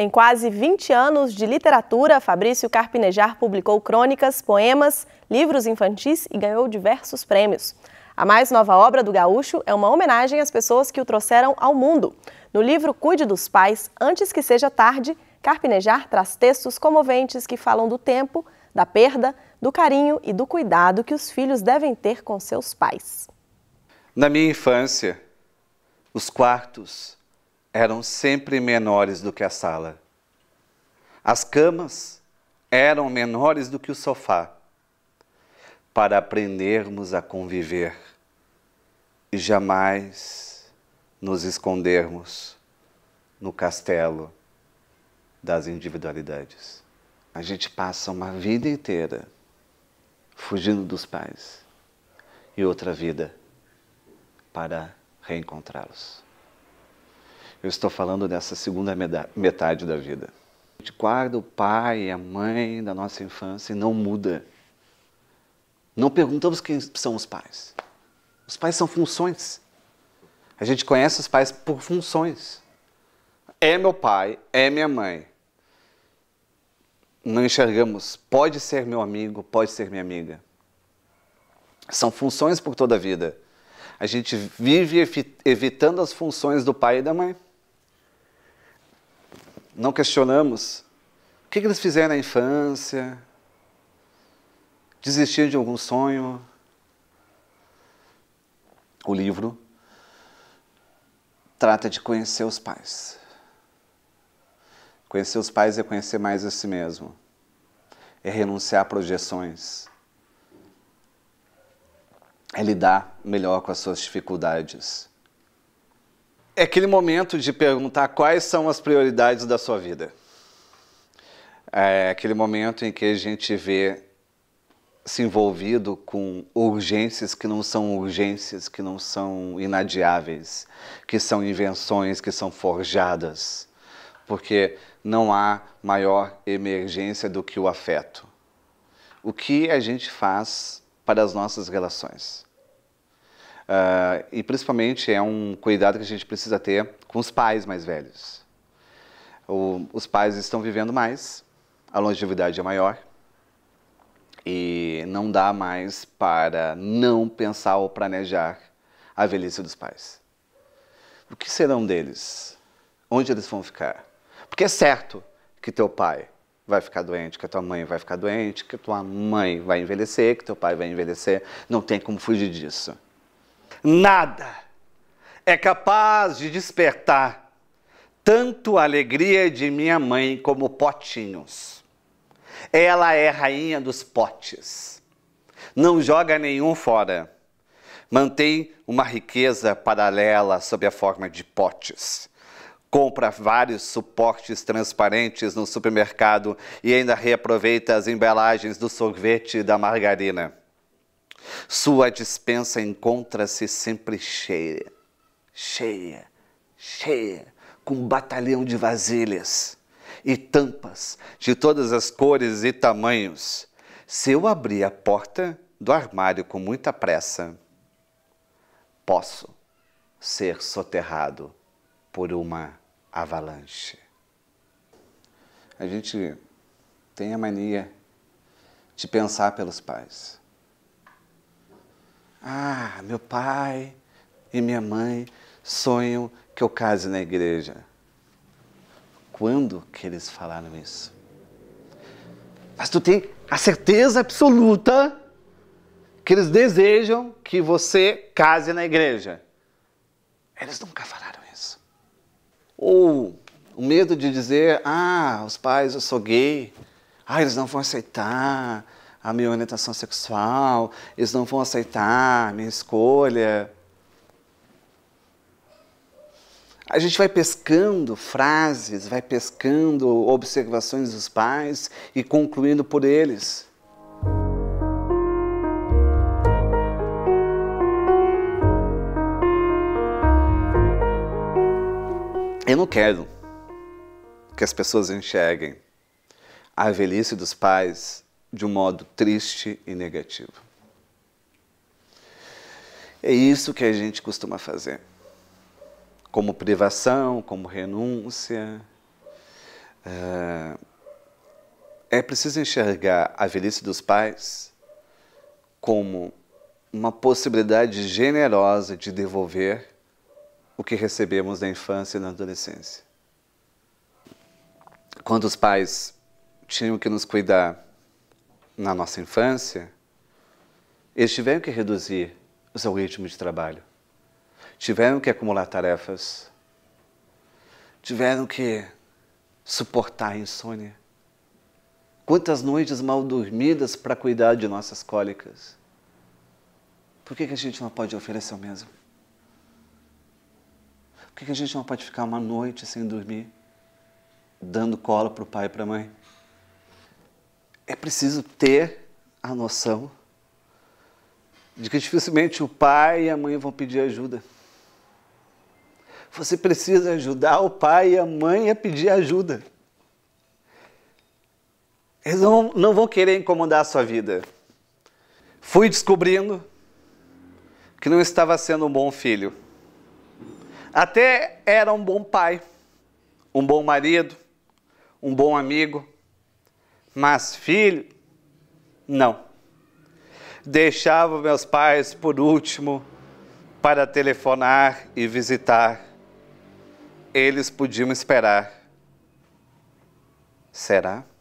Em quase 20 anos de literatura, Fabrício Carpinejar publicou crônicas, poemas, livros infantis e ganhou diversos prêmios. A mais nova obra do Gaúcho é uma homenagem às pessoas que o trouxeram ao mundo. No livro Cuide dos Pais, Antes que Seja Tarde, Carpinejar traz textos comoventes que falam do tempo, da perda, do carinho e do cuidado que os filhos devem ter com seus pais. Na minha infância, os quartos eram sempre menores do que a sala. As camas eram menores do que o sofá. Para aprendermos a conviver e jamais nos escondermos no castelo das individualidades. A gente passa uma vida inteira fugindo dos pais e outra vida para reencontrá-los. Eu estou falando dessa segunda metade da vida. A gente guarda o pai e a mãe da nossa infância e não muda. Não perguntamos quem são os pais. Os pais são funções. A gente conhece os pais por funções. É meu pai, é minha mãe. Não enxergamos, pode ser meu amigo, pode ser minha amiga. São funções por toda a vida. A gente vive evitando as funções do pai e da mãe não questionamos o que, eles fizeram na infância, desistiram de algum sonho. O livro trata de conhecer os pais. Conhecer os pais é conhecer mais a si mesmo, é renunciar a projeções, é lidar melhor com as suas dificuldades é aquele momento de perguntar quais são as prioridades da sua vida. É aquele momento em que a gente vê se envolvido com urgências que não são urgências, que não são inadiáveis, que são invenções, que são forjadas, porque não há maior emergência do que o afeto. O que a gente faz para as nossas relações? Uh, e principalmente é um cuidado que a gente precisa ter com os pais mais velhos. O, os pais estão vivendo mais, a longevidade é maior e não dá mais para não pensar ou planejar a velhice dos pais. O que serão deles? Onde eles vão ficar? Porque é certo que teu pai vai ficar doente, que a tua mãe vai ficar doente, que a tua mãe vai envelhecer, que teu pai vai envelhecer, não tem como fugir disso nada é capaz de despertar tanto a alegria de minha mãe como potinhos. Ela é rainha dos potes. Não joga nenhum fora. Mantém uma riqueza paralela sob a forma de potes compra vários suportes transparentes no supermercado e ainda reaproveita as embalagens do sorvete e da margarina. Sua dispensa encontra-se sempre cheia, cheia, cheia, com um batalhão de vasilhas e tampas de todas as cores e tamanhos. Se eu abrir a porta do armário com muita pressa, posso ser soterrado por uma avalanche. A gente tem a mania de pensar pelos pais. Ah, meu pai e minha mãe sonham que eu case na igreja. Quando que eles falaram isso? Mas tu tem a certeza absoluta que eles desejam que você case na igreja. Eles nunca falaram isso. Ou o medo de dizer: ah, os pais, eu sou gay, ah, eles não vão aceitar, a minha orientação sexual, eles não vão aceitar a minha escolha. A gente vai pescando frases, vai pescando observações dos pais e concluindo por eles. Eu não quero que as pessoas enxerguem a velhice dos pais de um modo triste e negativo. É isso que a gente costuma fazer. Como privação, como renúncia. É, é preciso enxergar a velhice dos pais como uma possibilidade generosa de devolver o que recebemos na infância e na adolescência. Quando os pais tinham que nos cuidar na nossa infância, eles tiveram que reduzir o seu ritmo de trabalho, tiveram que acumular tarefas, tiveram que suportar a insônia. Quantas noites mal dormidas para cuidar de nossas cólicas. Por que, que a gente não pode oferecer o mesmo? Por que, que a gente não pode ficar uma noite sem dormir, dando cola para o pai e para a mãe? é preciso ter a noção de que dificilmente o pai e a mãe vão pedir ajuda. Você precisa ajudar o pai e a mãe a pedir ajuda. Eles não, não vão querer incomodar a sua vida. Fui descobrindo que não estava sendo um bom filho. Até era um bom pai, um bom marido, um bom amigo, mas filho, não. Deixava meus pais por último para telefonar e visitar. Eles podiam esperar. Será?